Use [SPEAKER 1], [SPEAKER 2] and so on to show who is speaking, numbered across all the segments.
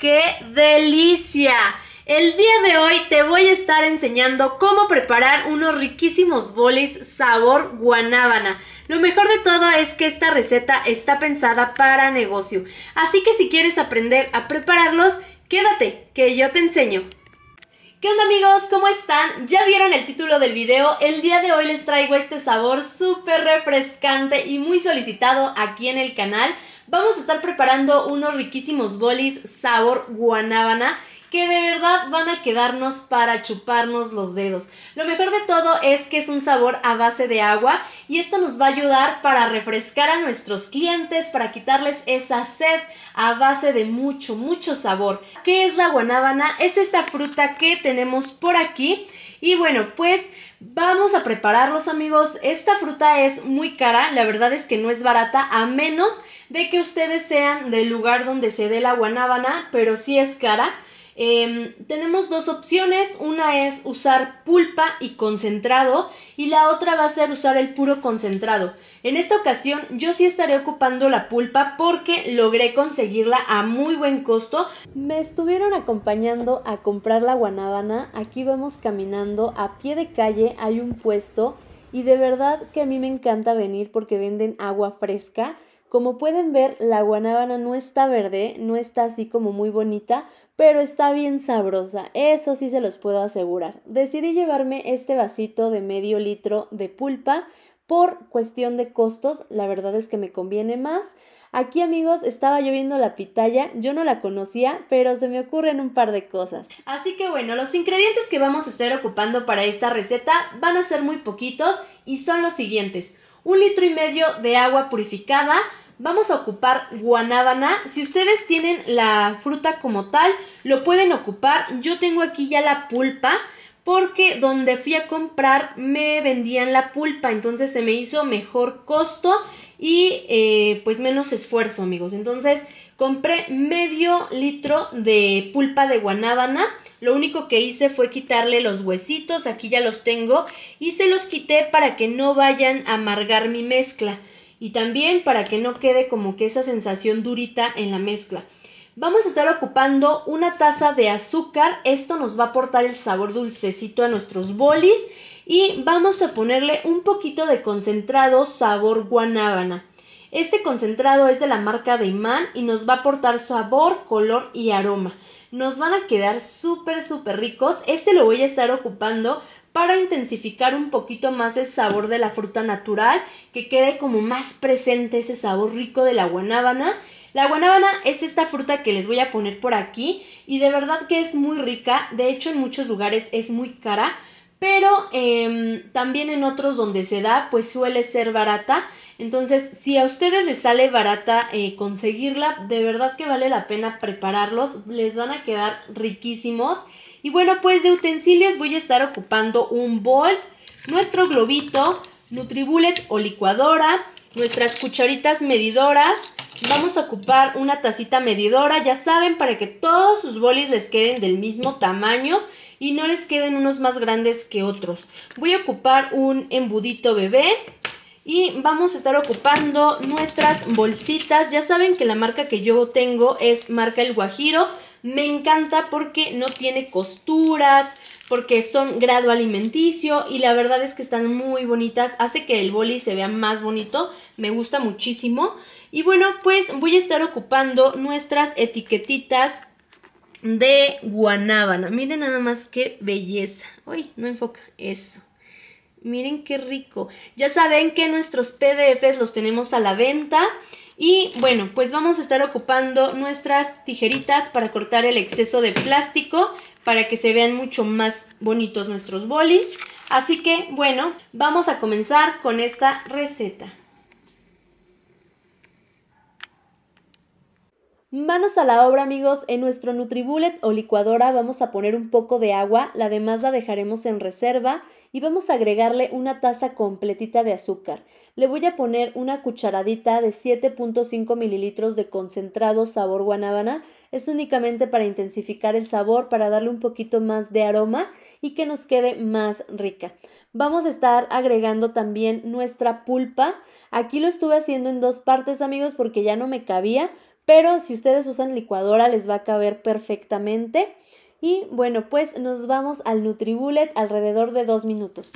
[SPEAKER 1] ¡Qué delicia! El día de hoy te voy a estar enseñando cómo preparar unos riquísimos bolis sabor guanábana. Lo mejor de todo es que esta receta está pensada para negocio, así que si quieres aprender a prepararlos, quédate, que yo te enseño. ¿Qué onda amigos? ¿Cómo están? ¿Ya vieron el título del video? El día de hoy les traigo este sabor súper refrescante y muy solicitado aquí en el canal. Vamos a estar preparando unos riquísimos bolis sabor guanábana que de verdad van a quedarnos para chuparnos los dedos. Lo mejor de todo es que es un sabor a base de agua y esto nos va a ayudar para refrescar a nuestros clientes, para quitarles esa sed a base de mucho, mucho sabor. ¿Qué es la guanábana? Es esta fruta que tenemos por aquí. Y bueno, pues vamos a prepararlos amigos. Esta fruta es muy cara, la verdad es que no es barata, a menos de que ustedes sean del lugar donde se dé la guanábana, pero si sí es cara. Em, tenemos dos opciones, una es usar pulpa y concentrado y la otra va a ser usar el puro concentrado. En esta ocasión yo sí estaré ocupando la pulpa porque logré conseguirla a muy buen costo. Me estuvieron acompañando a comprar la guanábana, aquí vamos caminando, a pie de calle hay un puesto y de verdad que a mí me encanta venir porque venden agua fresca. Como pueden ver, la guanábana no está verde, no está así como muy bonita, pero está bien sabrosa, eso sí se los puedo asegurar. Decidí llevarme este vasito de medio litro de pulpa por cuestión de costos, la verdad es que me conviene más. Aquí amigos, estaba yo viendo la pitaya, yo no la conocía, pero se me ocurren un par de cosas. Así que bueno, los ingredientes que vamos a estar ocupando para esta receta van a ser muy poquitos y son los siguientes un litro y medio de agua purificada. Vamos a ocupar guanábana. Si ustedes tienen la fruta como tal, lo pueden ocupar. Yo tengo aquí ya la pulpa porque donde fui a comprar me vendían la pulpa, entonces se me hizo mejor costo y eh, pues menos esfuerzo amigos. Entonces compré medio litro de pulpa de guanábana lo único que hice fue quitarle los huesitos, aquí ya los tengo, y se los quité para que no vayan a amargar mi mezcla y también para que no quede como que esa sensación durita en la mezcla. Vamos a estar ocupando una taza de azúcar, esto nos va a aportar el sabor dulcecito a nuestros bolis y vamos a ponerle un poquito de concentrado sabor guanábana. Este concentrado es de la marca de Imán y nos va a aportar sabor, color y aroma. Nos van a quedar súper, súper ricos. Este lo voy a estar ocupando para intensificar un poquito más el sabor de la fruta natural, que quede como más presente ese sabor rico de la guanábana. La guanábana es esta fruta que les voy a poner por aquí y de verdad que es muy rica, de hecho en muchos lugares es muy cara, pero em, también en otros donde se da, pues suele ser barata. Entonces, si a ustedes les sale barata eh, conseguirla, de verdad que vale la pena prepararlos, les van a quedar riquísimos. Y bueno, pues de utensilios voy a estar ocupando un bolt, nuestro globito, Nutribullet o licuadora, nuestras cucharitas medidoras, vamos a ocupar una tacita medidora, ya saben, para que todos sus bolis les queden del mismo tamaño y no les queden unos más grandes que otros. Voy a ocupar un embudito bebé y vamos a estar ocupando nuestras bolsitas. Ya saben que la marca que yo tengo es marca El Guajiro. Me encanta porque no tiene costuras, porque son grado alimenticio y la verdad es que están muy bonitas. Hace que el boli se vea más bonito, me gusta muchísimo. Y bueno, pues voy a estar ocupando nuestras etiquetitas de guanábana. Miren nada más qué belleza. Uy, no enfoca. Eso. Miren qué rico. Ya saben que nuestros PDFs los tenemos a la venta. Y bueno, pues vamos a estar ocupando nuestras tijeritas para cortar el exceso de plástico para que se vean mucho más bonitos nuestros bolis. Así que bueno, vamos a comenzar con esta receta. Manos a la obra amigos, en nuestro Nutribullet o licuadora vamos a poner un poco de agua, la demás la dejaremos en reserva y vamos a agregarle una taza completita de azúcar. Le voy a poner una cucharadita de 7.5 mililitros de concentrado sabor guanábana, es únicamente para intensificar el sabor, para darle un poquito más de aroma y que nos quede más rica. Vamos a estar agregando también nuestra pulpa, aquí lo estuve haciendo en dos partes amigos porque ya no me cabía, pero si ustedes usan licuadora les va a caber perfectamente. Y bueno, pues nos vamos al Nutribullet alrededor de 2 minutos.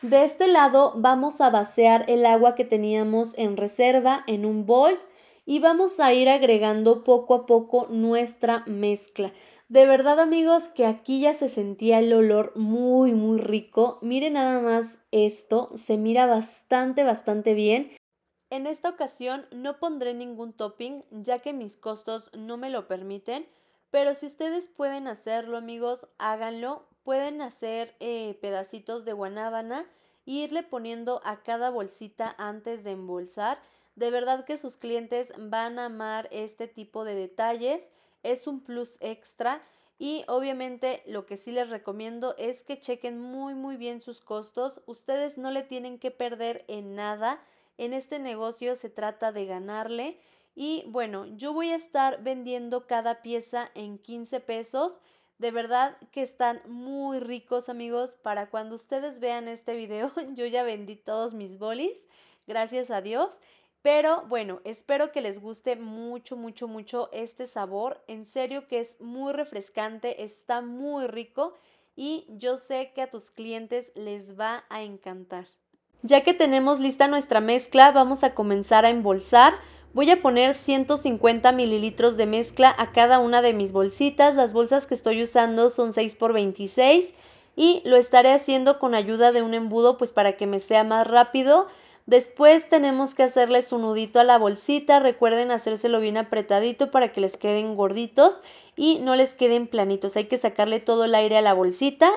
[SPEAKER 1] De este lado vamos a vaciar el agua que teníamos en reserva en un bol y vamos a ir agregando poco a poco nuestra mezcla. De verdad amigos que aquí ya se sentía el olor muy muy rico. Miren nada más esto, se mira bastante bastante bien. En esta ocasión no pondré ningún topping ya que mis costos no me lo permiten, pero si ustedes pueden hacerlo amigos, háganlo. Pueden hacer eh, pedacitos de guanábana e irle poniendo a cada bolsita antes de embolsar. De verdad que sus clientes van a amar este tipo de detalles es un plus extra y obviamente lo que sí les recomiendo es que chequen muy muy bien sus costos. Ustedes no le tienen que perder en nada. En este negocio se trata de ganarle. Y bueno, yo voy a estar vendiendo cada pieza en 15 pesos. De verdad que están muy ricos amigos. Para cuando ustedes vean este video, yo ya vendí todos mis bolis. Gracias a Dios. Pero bueno, espero que les guste mucho, mucho, mucho este sabor. En serio que es muy refrescante, está muy rico y yo sé que a tus clientes les va a encantar. Ya que tenemos lista nuestra mezcla, vamos a comenzar a embolsar. Voy a poner 150 mililitros de mezcla a cada una de mis bolsitas. Las bolsas que estoy usando son 6x26 y lo estaré haciendo con ayuda de un embudo pues para que me sea más rápido. Después tenemos que hacerle su nudito a la bolsita. Recuerden hacérselo bien apretadito para que les queden gorditos y no les queden planitos. Hay que sacarle todo el aire a la bolsita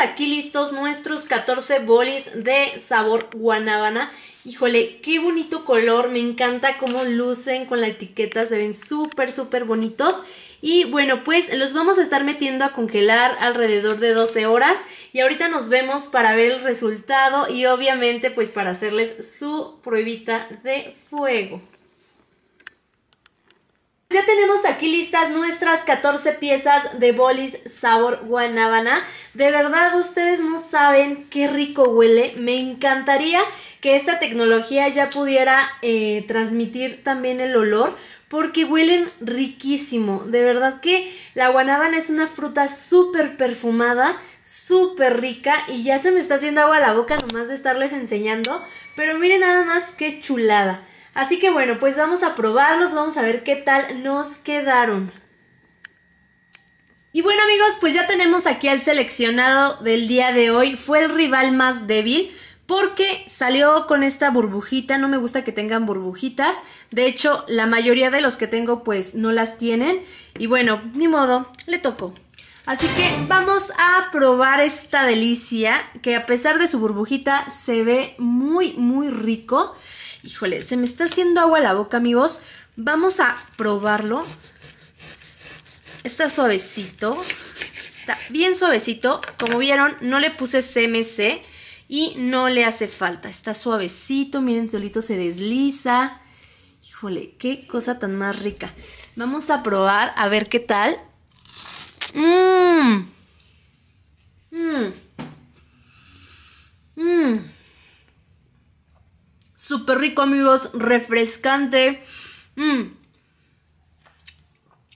[SPEAKER 1] aquí listos nuestros 14 bolis de sabor guanábana. Híjole, qué bonito color, me encanta cómo lucen con la etiqueta, se ven súper, súper bonitos. Y bueno, pues los vamos a estar metiendo a congelar alrededor de 12 horas y ahorita nos vemos para ver el resultado y obviamente pues para hacerles su pruebita de fuego. Ya tenemos aquí listas nuestras 14 piezas de bolis sabor guanábana. De verdad, ustedes no saben qué rico huele. Me encantaría que esta tecnología ya pudiera eh, transmitir también el olor porque huelen riquísimo. De verdad que la guanábana es una fruta súper perfumada, súper rica y ya se me está haciendo agua a la boca nomás de estarles enseñando. Pero miren nada más qué chulada. Así que bueno, pues vamos a probarlos, vamos a ver qué tal nos quedaron. Y bueno amigos, pues ya tenemos aquí al seleccionado del día de hoy. Fue el rival más débil porque salió con esta burbujita. No me gusta que tengan burbujitas. De hecho, la mayoría de los que tengo pues no las tienen. Y bueno, ni modo, le tocó. Así que vamos a probar esta delicia que a pesar de su burbujita se ve muy muy rico. Híjole, se me está haciendo agua la boca amigos. Vamos a probarlo. Está suavecito. Está bien suavecito. Como vieron, no le puse CMC y no le hace falta. Está suavecito, miren, solito se desliza. Híjole, qué cosa tan más rica. Vamos a probar a ver qué tal. Mmm. Mmm. Mmm. Súper rico, amigos. Refrescante. Mmm.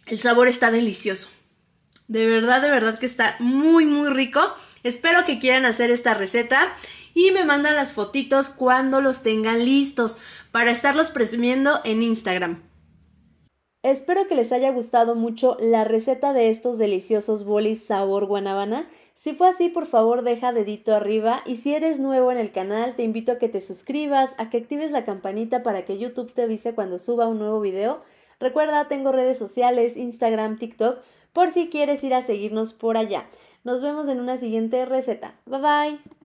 [SPEAKER 1] El sabor está delicioso. De verdad, de verdad que está muy, muy rico. Espero que quieran hacer esta receta y me mandan las fotitos cuando los tengan listos para estarlos presumiendo en Instagram. Espero que les haya gustado mucho la receta de estos deliciosos bolis sabor guanabana. Si fue así, por favor deja dedito arriba y si eres nuevo en el canal, te invito a que te suscribas, a que actives la campanita para que YouTube te avise cuando suba un nuevo video. Recuerda, tengo redes sociales, Instagram, TikTok, por si quieres ir a seguirnos por allá. Nos vemos en una siguiente receta. Bye bye.